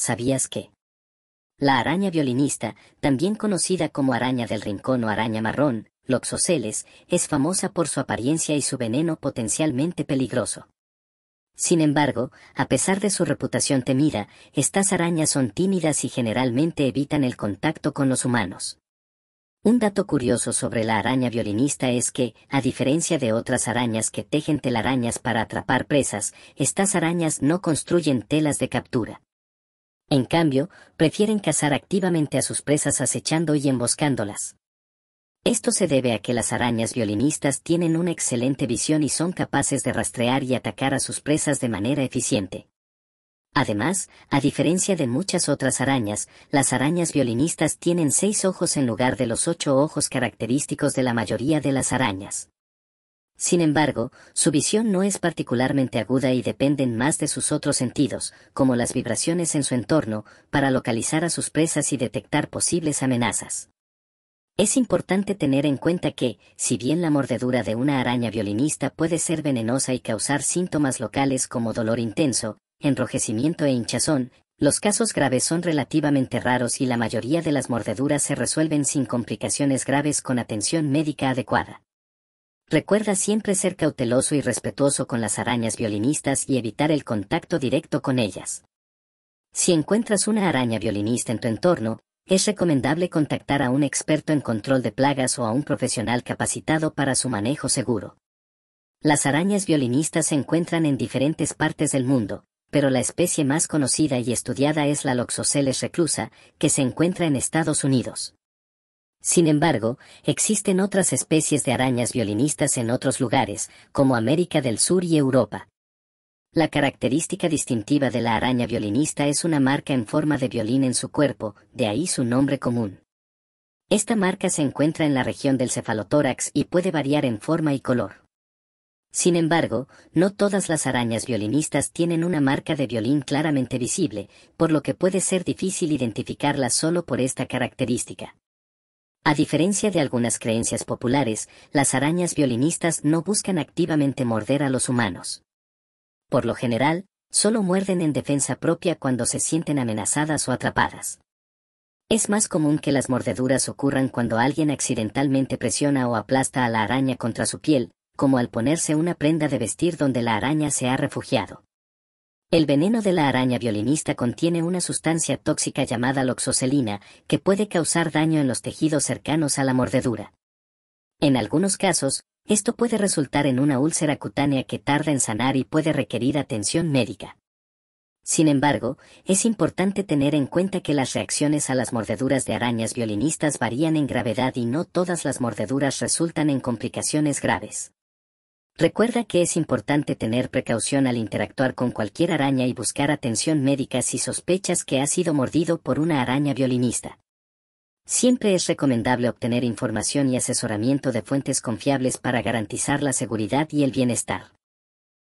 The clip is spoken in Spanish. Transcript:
¿Sabías que? La araña violinista, también conocida como araña del rincón o araña marrón, Loxoceles, es famosa por su apariencia y su veneno potencialmente peligroso. Sin embargo, a pesar de su reputación temida, estas arañas son tímidas y generalmente evitan el contacto con los humanos. Un dato curioso sobre la araña violinista es que, a diferencia de otras arañas que tejen telarañas para atrapar presas, estas arañas no construyen telas de captura. En cambio, prefieren cazar activamente a sus presas acechando y emboscándolas. Esto se debe a que las arañas violinistas tienen una excelente visión y son capaces de rastrear y atacar a sus presas de manera eficiente. Además, a diferencia de muchas otras arañas, las arañas violinistas tienen seis ojos en lugar de los ocho ojos característicos de la mayoría de las arañas. Sin embargo, su visión no es particularmente aguda y dependen más de sus otros sentidos, como las vibraciones en su entorno, para localizar a sus presas y detectar posibles amenazas. Es importante tener en cuenta que, si bien la mordedura de una araña violinista puede ser venenosa y causar síntomas locales como dolor intenso, enrojecimiento e hinchazón, los casos graves son relativamente raros y la mayoría de las mordeduras se resuelven sin complicaciones graves con atención médica adecuada. Recuerda siempre ser cauteloso y respetuoso con las arañas violinistas y evitar el contacto directo con ellas. Si encuentras una araña violinista en tu entorno, es recomendable contactar a un experto en control de plagas o a un profesional capacitado para su manejo seguro. Las arañas violinistas se encuentran en diferentes partes del mundo, pero la especie más conocida y estudiada es la Loxoceles reclusa, que se encuentra en Estados Unidos. Sin embargo, existen otras especies de arañas violinistas en otros lugares, como América del Sur y Europa. La característica distintiva de la araña violinista es una marca en forma de violín en su cuerpo, de ahí su nombre común. Esta marca se encuentra en la región del cefalotórax y puede variar en forma y color. Sin embargo, no todas las arañas violinistas tienen una marca de violín claramente visible, por lo que puede ser difícil identificarlas solo por esta característica. A diferencia de algunas creencias populares, las arañas violinistas no buscan activamente morder a los humanos. Por lo general, solo muerden en defensa propia cuando se sienten amenazadas o atrapadas. Es más común que las mordeduras ocurran cuando alguien accidentalmente presiona o aplasta a la araña contra su piel, como al ponerse una prenda de vestir donde la araña se ha refugiado. El veneno de la araña violinista contiene una sustancia tóxica llamada loxocelina que puede causar daño en los tejidos cercanos a la mordedura. En algunos casos, esto puede resultar en una úlcera cutánea que tarda en sanar y puede requerir atención médica. Sin embargo, es importante tener en cuenta que las reacciones a las mordeduras de arañas violinistas varían en gravedad y no todas las mordeduras resultan en complicaciones graves. Recuerda que es importante tener precaución al interactuar con cualquier araña y buscar atención médica si sospechas que ha sido mordido por una araña violinista. Siempre es recomendable obtener información y asesoramiento de fuentes confiables para garantizar la seguridad y el bienestar.